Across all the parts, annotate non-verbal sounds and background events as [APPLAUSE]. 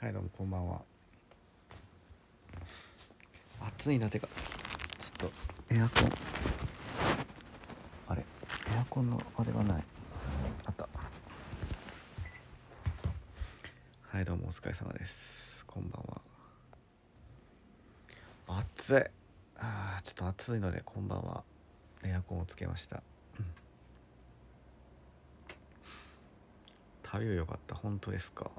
はいどうもこんばんは暑いなてかちょっとエアコンあれエアコンのあれがないあったはいどうもお疲れ様ですこんばんは暑いあちょっと暑いのでこんばんはエアコンをつけました旅良かった本当ですか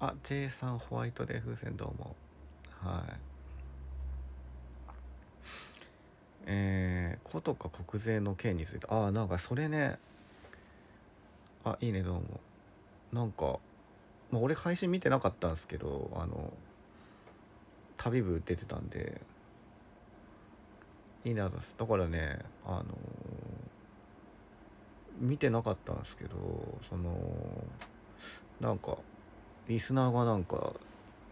あ J さんホワイトで風船どうもはいえー、古とか国税の件についてああなんかそれねあいいねどうもなんか、まあ、俺配信見てなかったんですけどあの旅部出てたんでいいねあざすだからねあの見てなかったんですけどそのなんかリスナーがなんか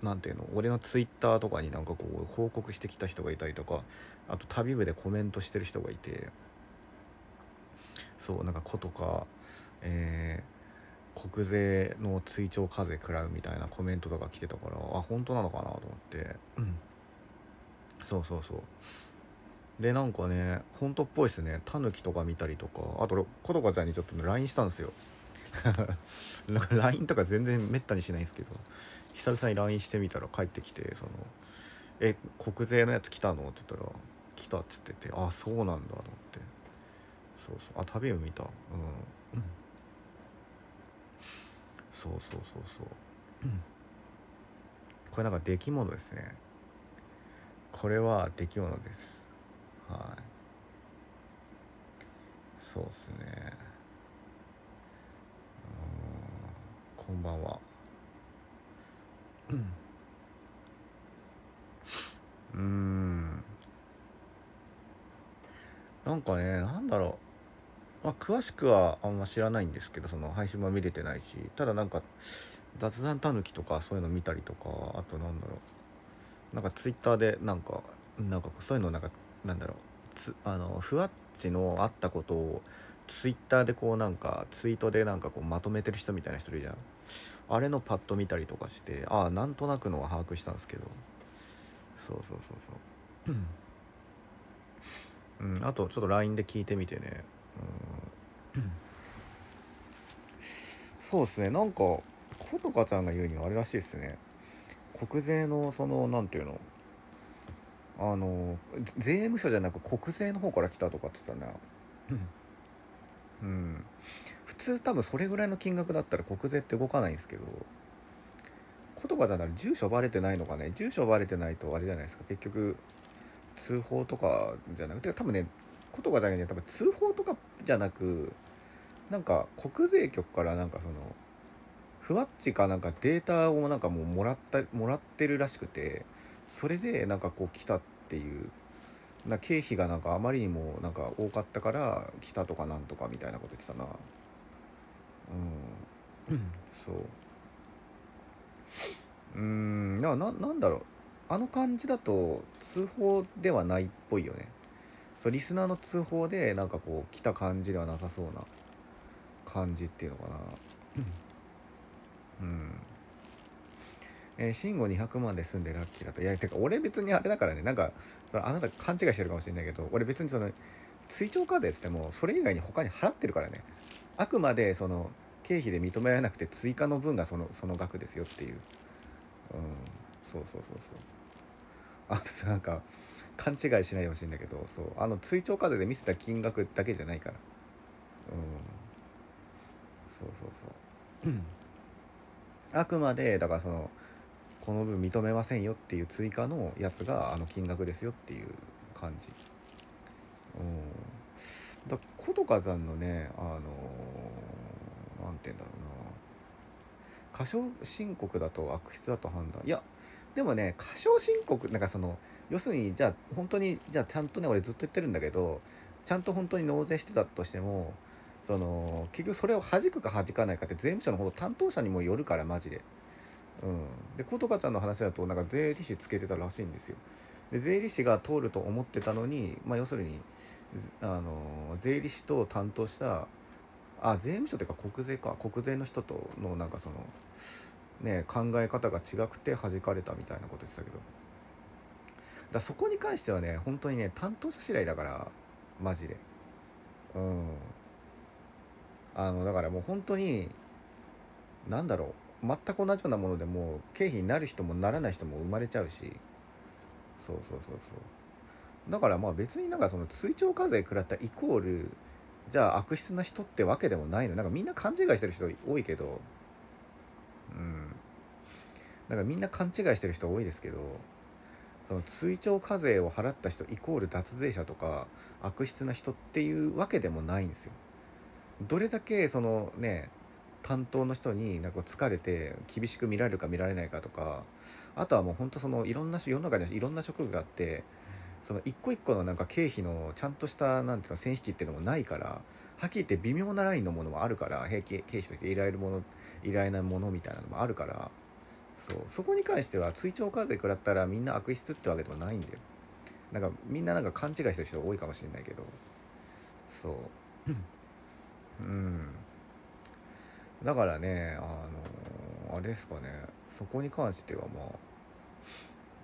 なんていうの俺のツイッターとかになんかこう報告してきた人がいたりとかあと旅部でコメントしてる人がいてそうなんか「子」とか、えー、国税の追徴課税食らうみたいなコメントとか来てたからあ本当なのかなと思って、うん、そうそうそうでなんかね本当っぽいっすねタヌキとか見たりとかあと「子」とかちゃんにちょっと LINE したんですよ [LAUGHS] なん LINE とか全然めったにしないんですけど久々に LINE してみたら帰ってきて「そのえ国税のやつ来たの?」って言ったら「来た」っつってて「あそうなんだ」と思ってそうそうあ旅を見たうん、うん、そうそうそうそう、うん、これなんか出来物ですねこれは出来物ですはいそうっすねこんばんはうんなんかねなんだろう、まあ、詳しくはあんま知らないんですけどその配信も見れてないしただなんか雑談たぬきとかそういうの見たりとかあとなんだろうなんかツイッターでなんかなんかそういうのなんかなんだろうつあのふわっちのあったことをツイッターでこうなんかツイートでなんかこうまとめてる人みたいな人いるじゃんあれのパッド見たりとかしてああなんとなくのは把握したんですけどそうそうそうそううんあとちょっと LINE で聞いてみてねうんそうですねなんかほとかちゃんが言うにはあれらしいですね国税のその何ていうのあの税務署じゃなく国税の方から来たとかって言ってたなうん、普通多分それぐらいの金額だったら国税って動かないんですけど子とかだっら住所バレてないのかね住所バレてないとあれじゃないですか結局通報とかじゃなくて多分ねことがだけね多分通報とかじゃなくなんか国税局からなんかそのふわっちかなんかデータをなんかもうもらったもらってるらしくてそれでなんかこう来たっていうな経費がなんかあまりにもなんか多かったから来たとかなんとかみたいなこと言ってたなうんそううんなななんだろうあの感じだと通報ではないっぽいよねそうリスナーの通報でなんかこう来た感じではなさそうな感じっていうのかなうんえー、慎吾200万で済んでラッキーだと。いや、てか俺別にあれだからね、なんか、そのあなた勘違いしてるかもしれないけど、俺別にその、追徴課税っつっても、それ以外に他に払ってるからね。あくまでその、経費で認められなくて追加の分がその、その額ですよっていう。うん、そうそうそうそう。あとなんか、勘違いしないでほしいんだけど、そう、あの、追徴課税で見せた金額だけじゃないから。うん。そうそうそう。あくまで、だからその、この分認めませんよっていう追加のやつがあの金額ですよっていう感じ。うん、だことかさんのねあの何て言うんだろうな過小申告だと悪質だと判断いやでもね過小申告なんかその要するにじゃあ本当にじゃあちゃんとね俺ずっと言ってるんだけどちゃんと本当に納税してたとしてもその結局それを弾くか弾かないかって税務署のほど担当者にもよるからマジでうん、で琴んの話だとなんか税理士つけてたらしいんですよで税理士が通ると思ってたのに、まあ、要するにあの税理士と担当したあ税務署というか国税か国税の人とのなんかそのね考え方が違くて弾かれたみたいなこと言ってたけどだそこに関してはね本当にね担当者次第だからマジでうんあのだからもう本当に何だろう全く同じようなものでも経費になる人もならない人も生まれちゃうしそうそうそうそうだからまあ別になんかその追徴課税食らったイコールじゃあ悪質な人ってわけでもないのなんかみんな勘違いしてる人多いけどうんなんかみんな勘違いしてる人多いですけどその追徴課税を払った人イコール脱税者とか悪質な人っていうわけでもないんですよ。どれだけそのね担当の人になんか疲れて厳しく見られるか見られないかとかあとはもうほんとそのいろんな世の中にはいろんな職があってその一個一個のなんか経費のちゃんとしたなんていうの線引きっていうのもないからはっきり言って微妙なラインのものもあるから経費としていられるものいられないものみたいなのもあるからそうそこに関しては追徴課税食らったらみんな悪質ってわけでもないんだよなんかみんななんか勘違いしてる人多いかもしれないけどそううんだからねあのあれですかねそこに関してはまあ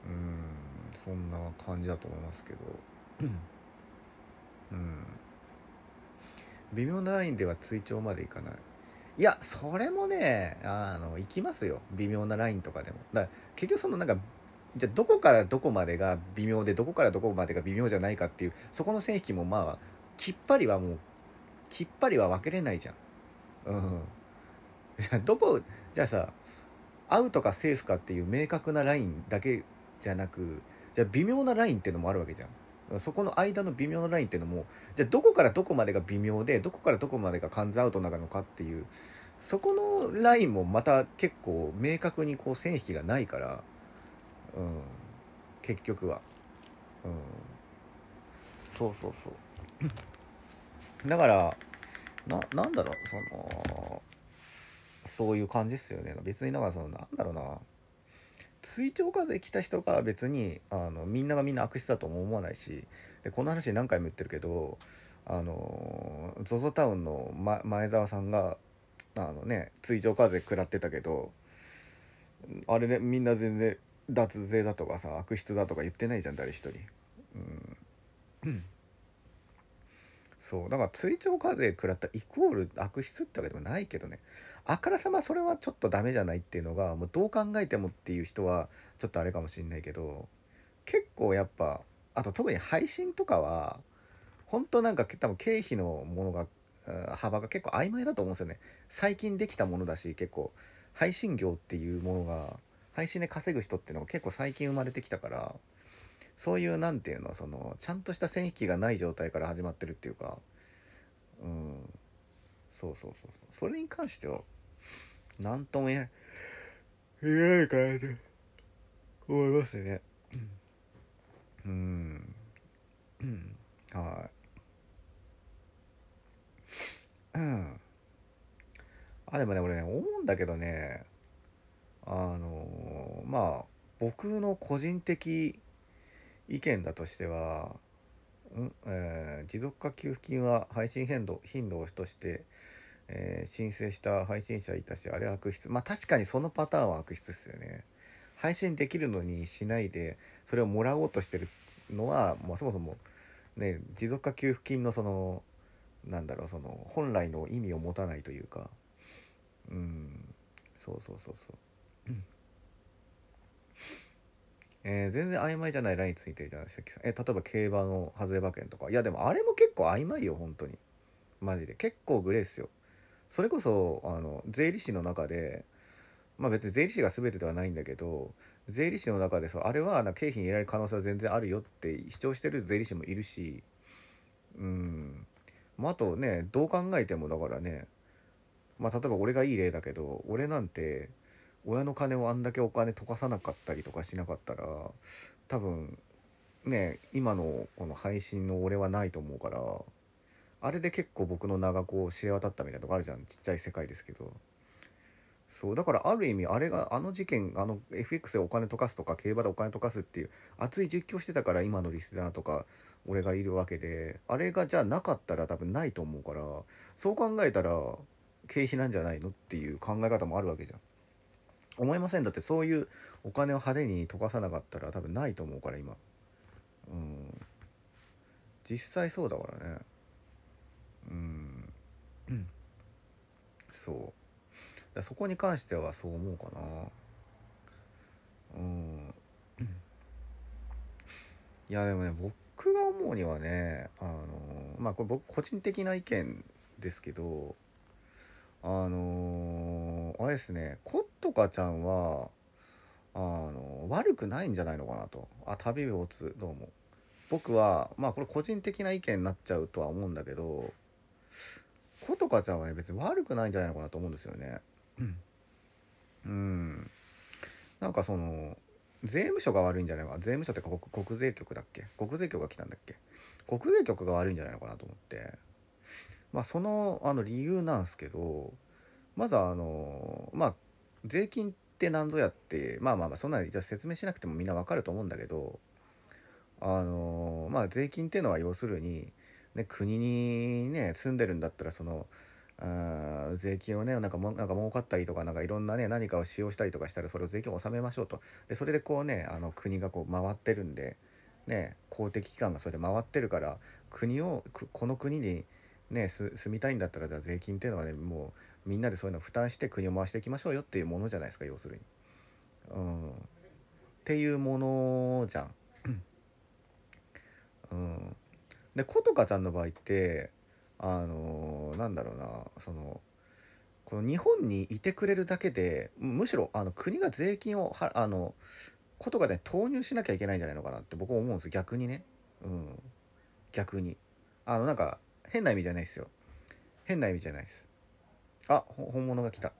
うんそんな感じだと思いますけどうん微妙なラインでは追徴までいかないいやそれもねあの行きますよ微妙なラインとかでもだから結局そのなんかじゃどこからどこまでが微妙でどこからどこまでが微妙じゃないかっていうそこの線引きもまあきっぱりはもうきっぱりは分けれないじゃんうん [LAUGHS] どこじゃあさアウトかセーフかっていう明確なラインだけじゃなくじゃあ微妙なラインっていうのもあるわけじゃん。そこの間の微妙なラインっていうのもじゃあどこからどこまでが微妙でどこからどこまでが完全アウトなのかっていうそこのラインもまた結構明確にこう線引きがないから、うん、結局は、うん、そうそうそうだからななんだろうそのそういう感じっすよね別にだからそのなんだろうな追徴課税来た人が別にあのみんながみんな悪質だとも思わないしでこの話何回も言ってるけどあの ZOZO タウンの前澤さんがあのね追徴課税食らってたけどあれねみんな全然脱税だとかさ悪質だとか言ってないじゃん誰一人。うんそうだから追徴課税食らったイコール悪質ってわけでもないけどねあからさまそれはちょっとダメじゃないっていうのがもうどう考えてもっていう人はちょっとあれかもしんないけど結構やっぱあと特に配信とかは本当なんか多分経費のものが幅が結構曖昧だと思うんですよね最近できたものだし結構配信業っていうものが配信で稼ぐ人っていうのが結構最近生まれてきたからそういう何て言うのそのちゃんとした線引きがない状態から始まってるっていうかうんそうそうそうそれに関しては何とも言え言えないかなと思いますねうんうんはいうんあでもね俺ね思うんだけどねあのー、まあ僕の個人的意見だとしては、うんえー、持続化給付金は配信頻度頻度として、えー、申請した配信者いたしあれは悪質まあ確かにそのパターンは悪質ですよね配信できるのにしないでそれをもらおうとしてるのは、まあ、そもそも、ね、持続化給付金のそのなんだろうその本来の意味を持たないというかうんそうそうそうそう。えー、全然曖昧じゃないラインついてるじゃないですか、えー、例えば競馬の外れ馬券とかいやでもあれも結構曖昧よ本当にマジで結構グレーっすよそれこそあの税理士の中でまあ別に税理士が全てではないんだけど税理士の中でそうあれはな経費に入れられる可能性は全然あるよって主張してる税理士もいるしうんまあ、あとねどう考えてもだからねまあ例えば俺がいい例だけど俺なんて親の金をあんだけお金溶かさなかったりとかしなかったら多分ね今のこの配信の俺はないと思うからあれで結構僕の名がこう知れ渡ったみたいなとこあるじゃんちっちゃい世界ですけどそうだからある意味あれがあの事件あの FX でお金溶かすとか競馬でお金溶かすっていう熱い実況してたから今のリスナーとか俺がいるわけであれがじゃあなかったら多分ないと思うからそう考えたら経費なんじゃないのっていう考え方もあるわけじゃん。思いませんだってそういうお金を派手に溶かさなかったら多分ないと思うから今うん実際そうだからねうん [CLEARS THROAT] そうだそこに関してはそう思うかなうんいやでもね僕が思うにはねあのまあこれ僕個人的な意見ですけどあのー、あれですねコットカちゃんはあのー、悪くないんじゃないのかなとあ旅を打つどうも僕はまあこれ個人的な意見になっちゃうとは思うんだけどコトカちゃんはね別に悪くないんじゃないのかなと思うんですよね。うん、なんかその税務署が悪いんじゃないか税務署ってか国税局だっけ国税局が来たんだっけ国税局が悪いんじゃないのかなと思ってまあ、そのあの理由なんですけどまずあのまあ税金って何ぞやってまあまあまあそんな説明しなくてもみんなわかると思うんだけどあのまあ税金っていうのは要するに、ね、国にね住んでるんだったらそのあ税金をねなんかもなんか儲かったりとかなんかいろんなね何かを使用したりとかしたらそれを税金を納めましょうとでそれでこうねあの国がこう回ってるんで、ね、公的機関がそれで回ってるから国をこの国にね、住みたいんだったらじゃあ税金っていうのはねもうみんなでそういうのを負担して国を回していきましょうよっていうものじゃないですか要するに。うん、っていうものじゃん。うん、で琴香ちゃんの場合ってあのー、なんだろうなそのこの日本にいてくれるだけでむしろあの国が税金をはあのことが投入しなきゃいけないんじゃないのかなって僕は思うんです逆にね、うん、逆に。あのなんか変な意味じゃないですよ。変な意味じゃないです。あ、本物が来た。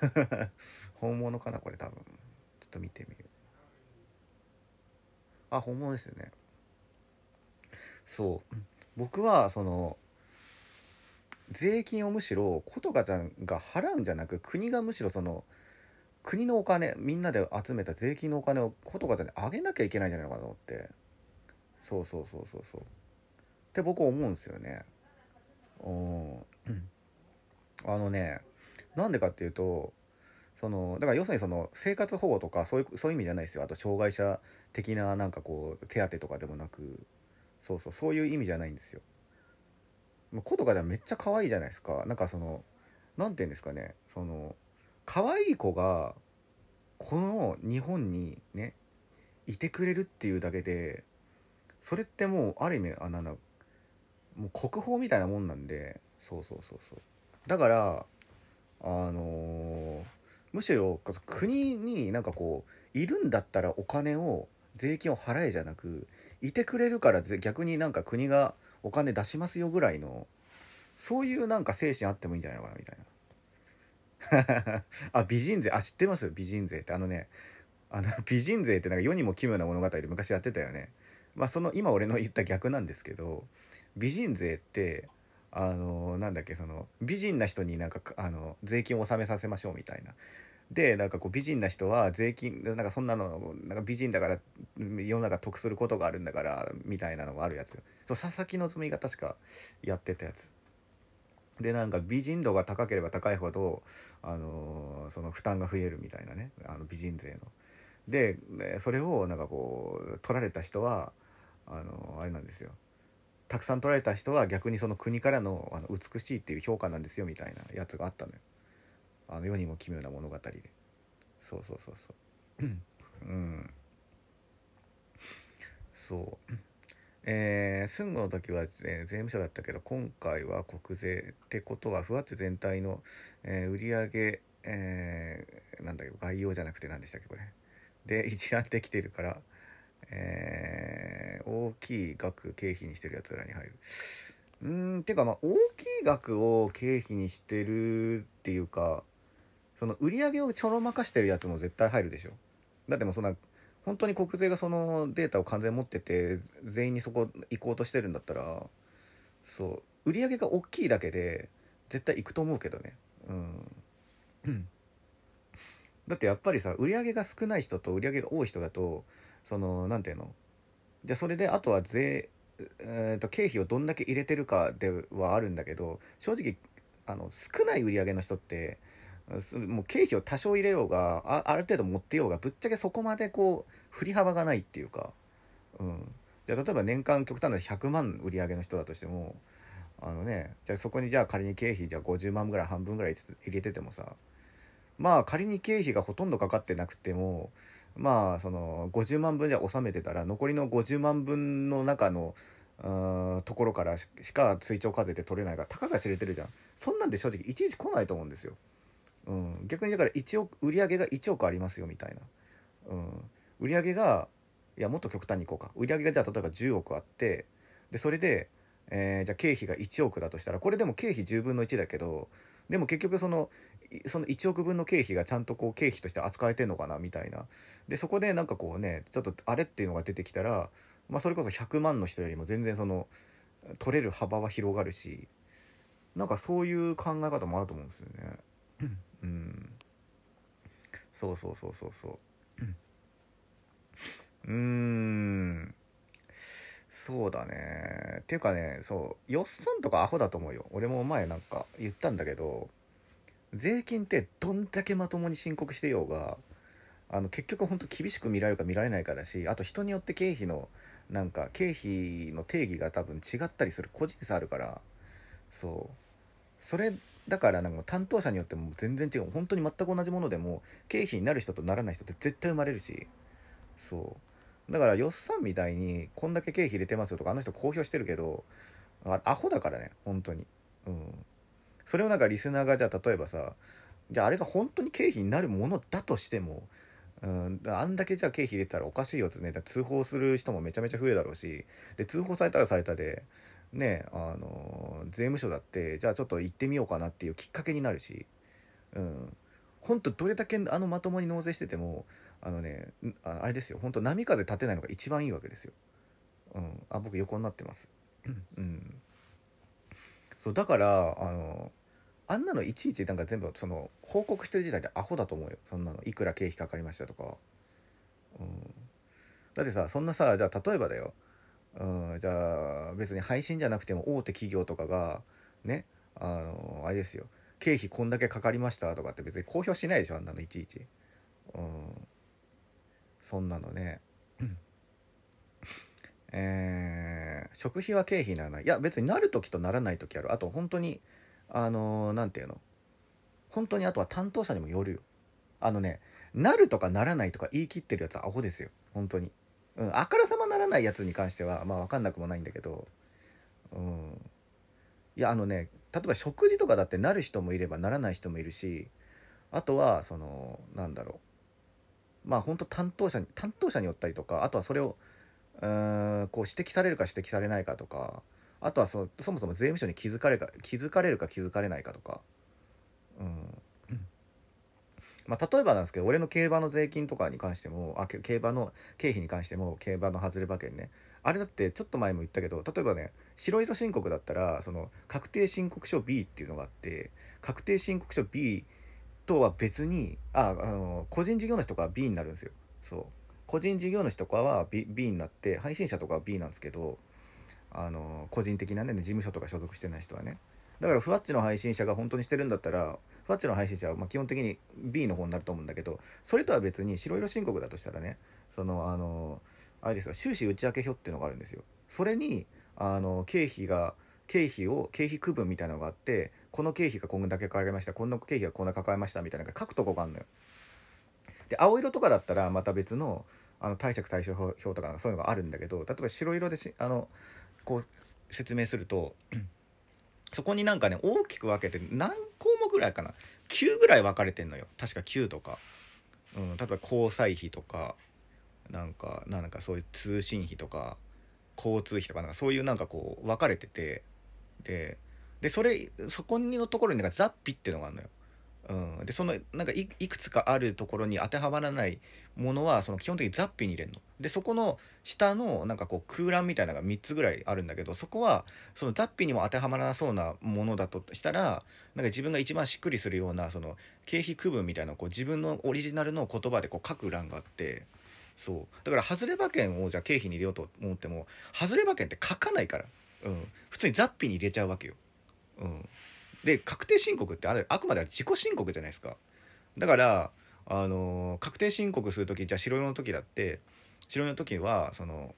[LAUGHS] 本物かなこれ多分。ちょっと見てみる。あ、本物ですよね。そう。僕は、その、税金をむしろ、琴花ちゃんが払うんじゃなく、国がむしろその、国のお金、みんなで集めた税金のお金を琴花ちゃんにあげなきゃいけないんじゃないのかなと思って。そうそうそうそうそう。って僕思うんですよね。あのねなんでかっていうとそのだから要するにその生活保護とかそういうそういう意味じゃないですよあと障害者的ななんかこう手当とかでもなくそうそうそういう意味じゃないんですよ。子とかではめっちゃ可愛いじゃないですかなんかその何て言うんですかねその可愛い子がこの日本にねいてくれるっていうだけでそれってもうある意味あなんもう国宝みたいなもんなんでそうそうそうそうだからあのー、むしろ国になんかこういるんだったらお金を税金を払えじゃなくいてくれるから逆になんか国がお金出しますよぐらいのそういうなんか精神あってもいいんじゃないのかなみたいな [LAUGHS] あ美人税あ知ってます美人税ってあのねあの [LAUGHS] 美人税ってなんか世にも奇妙な物語で昔やってたよねまあその今俺の言った逆なんですけど美人税ってあのなんだっけその美人な人になんかあの税金を納めさせましょうみたいな。でなんかこう美人な人は税金なんかそんなのなんか美人だから世の中得することがあるんだからみたいなのがあるやつそう佐々木希が確かやってたやつでなんか美人度が高ければ高いほど、あのー、その負担が増えるみたいなねあの美人税の。でそれをなんかこう取られた人はあのー、あれなんですよたくさん取られた人は逆にその国からのあの美しいっていう評価なんですよみたいなやつがあったのよあの世にも奇妙な物語でそうそうそうそううんそうえー、スンゴの時は、えー、税務署だったけど今回は国税ってことは不発全体の、えー、売り上げ、えー、なんだっけ概要じゃなくて何でしたっけこれで一覧できてるからえー、大きい額経費にしてるやつらに入る。うーん、てかまあ大きい額を経費にしてるっていうか、その売り上げをちょろまかしてるやつも絶対入るでしょ。だってもうそんな、本当に国税がそのデータを完全持ってて、全員にそこ行こうとしてるんだったら、そう、売り上げが大きいだけで、絶対行くと思うけどね。うん。だってやっぱりさ、売り上げが少ない人と売り上げが多い人だと、その何て言うのじゃそれであとは税、えー、と経費をどんだけ入れてるかではあるんだけど正直あの少ない売り上げの人ってもう経費を多少入れようがあある程度持ってようがぶっちゃけそこまでこう振り幅がないっていうか、うん、じゃ例えば年間極端な100万売り上げの人だとしてもあのねじゃそこにじゃあ仮に経費じゃあ50万ぐらい半分ぐらい入れててもさまあ仮に経費がほとんどかかってなくてもまあその50万分じゃ収めてたら残りの50万分の中のところからしか追徴課税で取れないからたかが知れてるじゃんそんなんで正直いちいち来ないと思うんですよ、うん、逆にだから1億売り上げが1億ありますよみたいな、うん、売り上げがいやもっと極端にいこうか売り上げがじゃあ例えば10億あってでそれで、えー、じゃあ経費が1億だとしたらこれでも経費10分の1だけどでも結局そのその1億分の経費がちゃんとこう経費として扱えてんのかなみたいなでそこでなんかこうねちょっとあれっていうのが出てきたら、まあ、それこそ100万の人よりも全然その取れる幅は広がるしなんかそういう考え方もあると思うんですよね。うん、そうそうそうそうそう。うん。そうだね。っていうかね、そう、よっさんとかアホだと思うよ。俺も前なんか言ったんだけど、税金ってどんだけまともに申告してようがあの結局本当厳しく見られるか見られないかだしあと人によって経費のなんか経費の定義が多分違ったりする個人差あるからそうそれだからなんか担当者によっても全然違う本当に全く同じものでも経費になる人とならない人って絶対生まれるしそうだからよっさんみたいにこんだけ経費入れてますよとかあの人公表してるけどアホだからね本当にうんそれをなんかリスナーがじゃあ例えばさじゃああれが本当に経費になるものだとしてもうん、あんだけじゃあ経費入れてたらおかしいよってね通報する人もめちゃめちゃ増えるだろうしで通報されたらされたでねあの税務署だってじゃあちょっと行ってみようかなっていうきっかけになるし、うん、ほんとどれだけあのまともに納税しててもあのねあれですよほんと波風立てないのが一番いいわけですよ。うん、あ僕横になってます。うん、そうだからあのあんなのいちいちなんか全部その報告してる時代でアホだと思うよそんなのいくら経費かかりましたとか、うん、だってさそんなさじゃあ例えばだよ、うん、じゃあ別に配信じゃなくても大手企業とかがねあのあれですよ経費こんだけかかりましたとかって別に公表しないでしょあんなのいちいち、うん、そんなのね [CLEARS THROAT] えー、食費は経費にならないいや別になる時とならない時あるあと本当にあの何、て言うの本当にあとは担当者にもよるよあのねなるとかならないとか言い切ってるやつはアホですよ本当にうんあからさまならないやつに関してはまあ分かんなくもないんだけどうんいやあのね例えば食事とかだってなる人もいればならない人もいるしあとはそのなんだろうまあ本当担当者に担当者によったりとかあとはそれをうんこう指摘されるか指摘されないかとかあとはそそもそも税務署に気づかれか気づかれるか気づかれないかとか、うんまあ、例えばなんですけど俺の競馬の税金とかに関してもあ競馬の経費に関しても競馬の外れ馬券ねあれだってちょっと前も言ったけど例えばね白色申告だったらその確定申告書 B っていうのがあって確定申告書 B とは別にああの個人事業主とかは B になるんですよそう個人事業主とかは B, B になって配信者とかは B なんですけどあの個人的なね事務所とか所属してない人はねだからふわっちの配信者が本当にしてるんだったらふわっちの配信者はま基本的に B の方になると思うんだけどそれとは別に白色申告だとしたらねそのあのあれですか収支内訳表っていうのがあるんですよ。それにあの経費が経費を経費区分みたいなのがあってこの経費がこんだけかかりましたこんな経費がこんなかかりましたみたいなのが書くとこがあるのよ。で青色とかだったらまた別のあの貸借対照表とかそういうのがあるんだけど例えば白色であのこう説明すると [CLEARS THROAT] そこになんかね大きく分けて何項目ぐらいかな9ぐらい分かれてんのよ確か9とか、うん、例えば交際費とかなんかなんかそういう通信費とか交通費とかなんかそういうなんかこう分かれててででそれそこのところになんかザッピってのがあるのようん、でそのなんかいくつかあるところに当てはまらないものはその基本的にザッピーに入れるの。でそこの下のなんかこう空欄みたいなのが3つぐらいあるんだけどそこはそのザッピーにも当てはまらなそうなものだとしたらなんか自分が一番しっくりするようなその経費区分みたいなこう自分のオリジナルの言葉でこう書く欄があって。そうだから外れ馬券をじゃあ経費に入れようと思っても外れ馬券って書かないから、うん、普通にザッピーに入れちゃうわけよ。うんで確定申告ってああくまでは自己申告じゃないですかだからあの確定申告する時じゃあ白色の時だって白色の時はその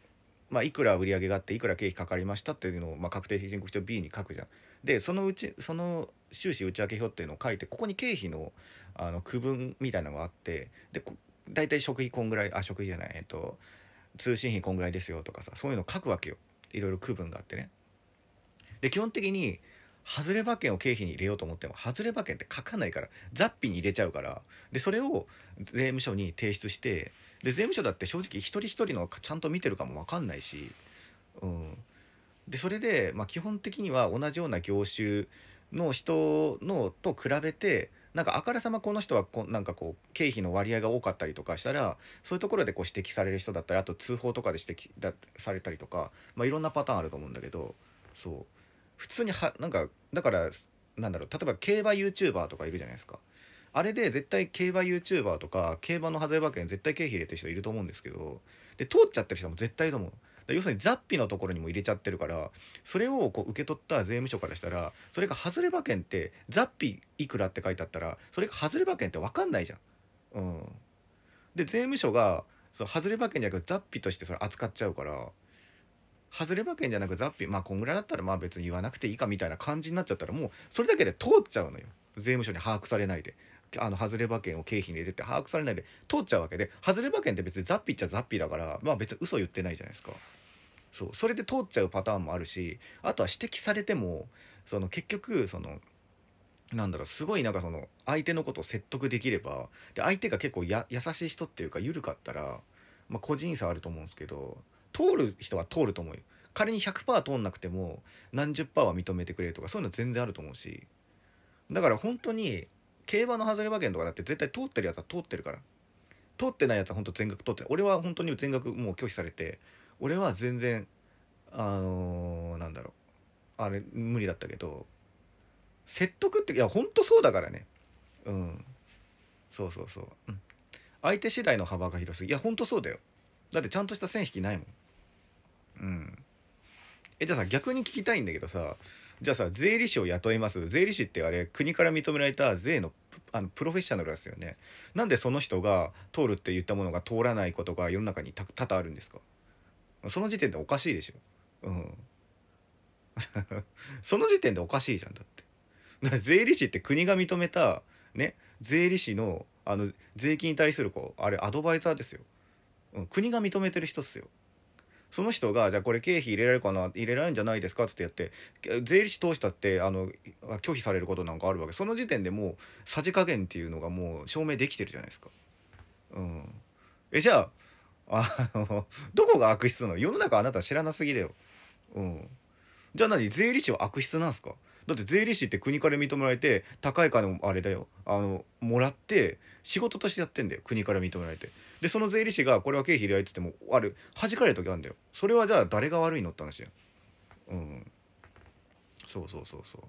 まあ、いくら売上があっていくら経費かかりましたっていうのを、まあ、確定申告書 B に書くじゃん。でそのうちその収支内訳表っていうのを書いてここに経費のあの区分みたいなのがあってでだいたい食費こんぐらいあ食費じゃないえっと通信費こんぐらいですよとかさそういうの書くわけよいろいろ区分があってね。で基本的に外れ馬券を経費に入れようと思っても外れ馬券って書かないから雑費に入れちゃうからでそれを税務署に提出してで税務署だって正直一人一人のちゃんと見てるかも分かんないし、うん、でそれで、まあ、基本的には同じような業種の人のと比べてなんかあからさまこの人はこなんかこう経費の割合が多かったりとかしたらそういうところでこう指摘される人だったりあと通報とかで指摘だされたりとか、まあ、いろんなパターンあると思うんだけどそう。普通にはなんかだからなんだろう例えば競馬 YouTuber とかいるじゃないですかあれで絶対競馬 YouTuber とか競馬の外れ馬券絶対経費入れてる人いると思うんですけどで通っちゃってる人も絶対いると思う要するに雑費のところにも入れちゃってるからそれをこう受け取った税務署からしたらそれが外れ馬券って雑費いくらって書いてあったらそれが外れ馬券って分かんないじゃん。うん、で税務署がその外れ馬券じゃなく雑費としてそれ扱っちゃうから外れ馬券じゃなくザッピーまあこんぐらいだったらまあ別に言わなくていいかみたいな感じになっちゃったらもうそれだけで通っちゃうのよ税務署に把握されないで。あの外れ馬券を経費に入れて把握されないで通っちゃうわけで外れ馬券って別にザッピーっちゃザッピーだからまあ別に嘘言ってないじゃないですかそうそれで通っちゃうパターンもあるしあとは指摘されてもその結局そのなんだろうすごいなんかその相手のことを説得できればで相手が結構や優しい人っていうか緩かったら、まあ、個人差あると思うんですけど通る人は通ると思うよ仮に100%通んなくても何十は認めてくれるとかそういうの全然あると思うしだから本当に競馬の外れ馬券とかだって絶対通ってるやつは通ってるから通ってないやつは本当全額通って俺は本当に全額もう拒否されて俺は全然あのー、なんだろうあれ無理だったけど説得っていや本当そうだからねうんそうそうそう、うん、相手次第の幅が広すぎいや本当そうだよだってちゃんとした線引きないもんうんえじゃあさ逆に聞きたいんだけどさじゃあさ税理士を雇います税理士ってあれ国から認められた税のあのプロフェッショナルですよねなんでその人が通るって言ったものが通らないことが世の中に多々あるんですかその時点でおかしいでしょうん [LAUGHS] その時点でおかしいじゃんだってだから税理士って国が認めたね税理士のあの税金に対するこうあれアドバイザーですよ、うん、国が認めてる人っすよその人がじゃあこれ経費入れられるかな入れられるんじゃないですかつってやって税理士通したってあの拒否されることなんかあるわけその時点でもうさじ加減っていうのがもう証明できてるじゃないですか。うん、えじゃああの [LAUGHS] どこが悪質なの世の中あなた知らなすぎだよ。うん、じゃあ何税理士は悪質なんすかだって税理士って国から認められて高い金もあれだよあのもらって仕事としてやってんだよ国から認められてでその税理士がこれは経費入れられててもある弾かれる時あるんだよそれはじゃあ誰が悪いのって話やうんそうそうそうそう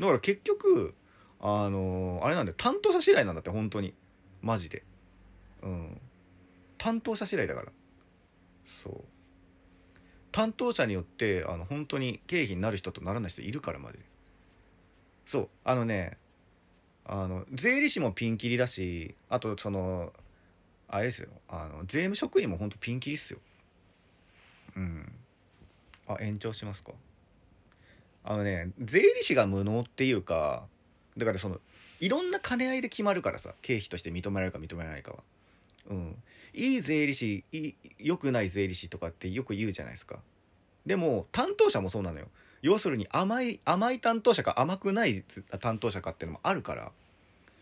だから結局あのー、あれなんだよ担当者次第なんだって本当にマジでうん担当者次第だからそう担当者によってあの本当に経費になる人とならない人いるからまでそうあのねあの税理士もピンキリだしあとそのあれですよあの税務職員も本当ピンキリっすようんあ延長しますかあのね税理士が無能っていうかだからそのいろんな兼ね合いで決まるからさ経費として認められるか認められないかはうんいい税理士良くない税理士とかってよく言うじゃないですかでも担当者もそうなのよ要するに甘い甘い担当者か甘くない担当者かっていうのもあるから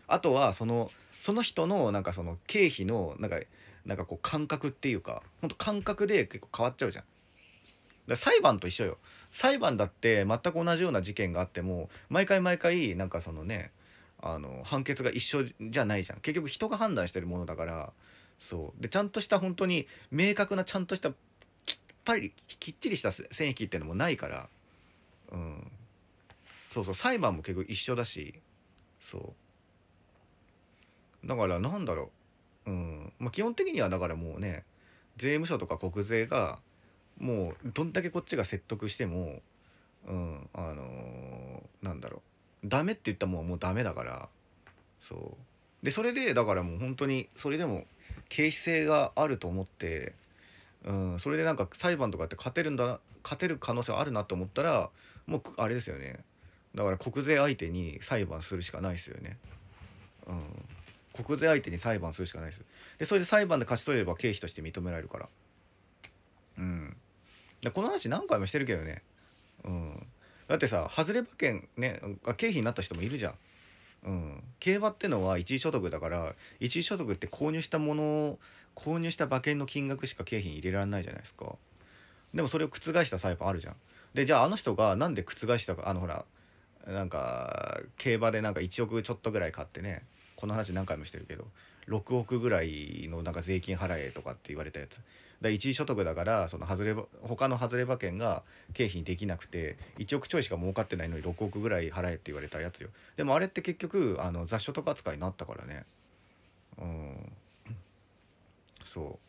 あとはそのその人のなんかその経費のなんかなんかこう感覚っていうかほんと感覚で結構変わっちゃうじゃん。だ裁判と一緒よ裁判だって全く同じような事件があっても毎回毎回なんかそのねあの判決が一緒じゃないじゃん結局人が判断してるものだからそうでちゃんとした本当に明確なちゃんとしたきっぱりきっちりした線域っていうのもないから、うん、そうそう裁判も結局一緒だしそうだからなんだろう、うんまあ、基本的にはだからもうね税務署とか国税がもうどんだけこっちが説得しても、うん、あのー、なんだろうダメって言ったもんはもうダメだからそうでそれでだからもう本当にそれでも経費性があると思って、うん、それでなんか裁判とかって勝てるんだ勝てる可能性あるなと思ったらもうあれですよねだから国税相手に裁判するしかないですよね。うん、国税相手に裁判するしかないです。でそれで裁判で勝ち取れば経費として認められるから。うん、でこの話何回もしてるけどね。うん、だってさ外れ馬券ね経費になった人もいるじゃん。うん、競馬ってのは一時所得だから一時所得って購入したもの購入した馬券の金額しか景品入れられないじゃないですかでもそれを覆した裁判あるじゃんでじゃああの人が何で覆したかあのほらなんか競馬でなんか1億ちょっとぐらい買ってねこの話何回もしてるけど6億ぐらいのなんか税金払えとかって言われたやつ第一所得だからその外れ他の外れ馬券が経費にできなくて1億ちょいしか儲かってないのに6億ぐらい払えって言われたやつよでもあれって結局あの雑所得扱いになったからねうんそ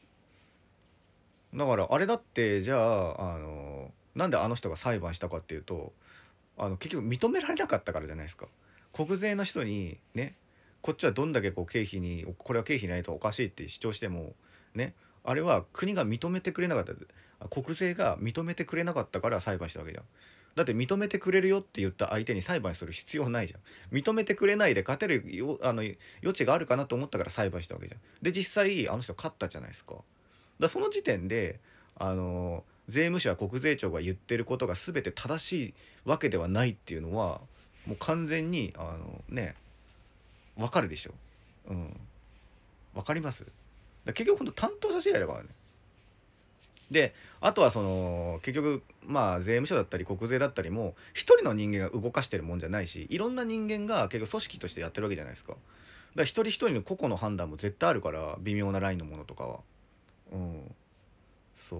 うだからあれだってじゃああのなんであの人が裁判したかっていうとあの結局認められなかったからじゃないですか国税の人にねこっちはどんだけこう経費にこれは経費ないとおかしいって主張してもねあれは国が認めてくれなかった国税が認めてくれなかったから裁判したわけじゃんだって認めてくれるよって言った相手に裁判する必要ないじゃん認めてくれないで勝てるよあの余地があるかなと思ったから裁判したわけじゃんで実際あの人勝ったじゃないですかだその時点であの税務署や国税庁が言ってることが全て正しいわけではないっていうのはもう完全にあのねわかるでしょうんわかります結局ほんと担当者次第だからねであとはその結局まあ税務署だったり国税だったりも一人の人間が動かしてるもんじゃないしいろんな人間が結局組織としてやってるわけじゃないですかだから一人一人の個々の判断も絶対あるから微妙なラインのものとかはうんそ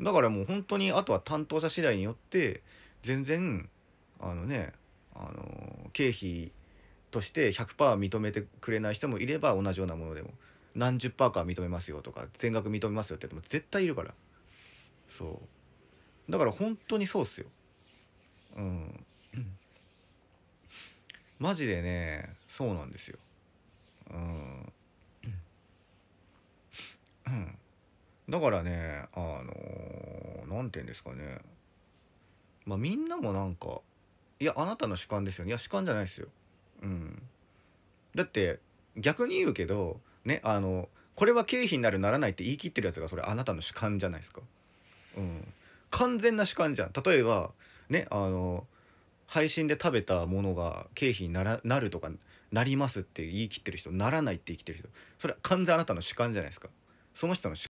うだからもう本当にあとは担当者次第によって全然あのねあの経費として100%認めてくれない人もいれば同じようなものでも何十パーか認めますよとか全額認めますよって言っても絶対いるからそうだから本当にそうっすようん [COUGHS] マジでねそうなんですようんだからねあの何、ー、て言うんですかねまあみんなもなんかいやあなたの主観ですよねいや主観じゃないっすようんだって逆に言うけどねあのこれは経費になるならないって言い切ってるやつがそれあなたの主観じゃないですか。うん、完全な主観じゃん例えばねあの配信で食べたものが経費にならなるとかなりますって言い切ってる人ならないって言い切ってる人それは完全あなたの主観じゃないですかその人の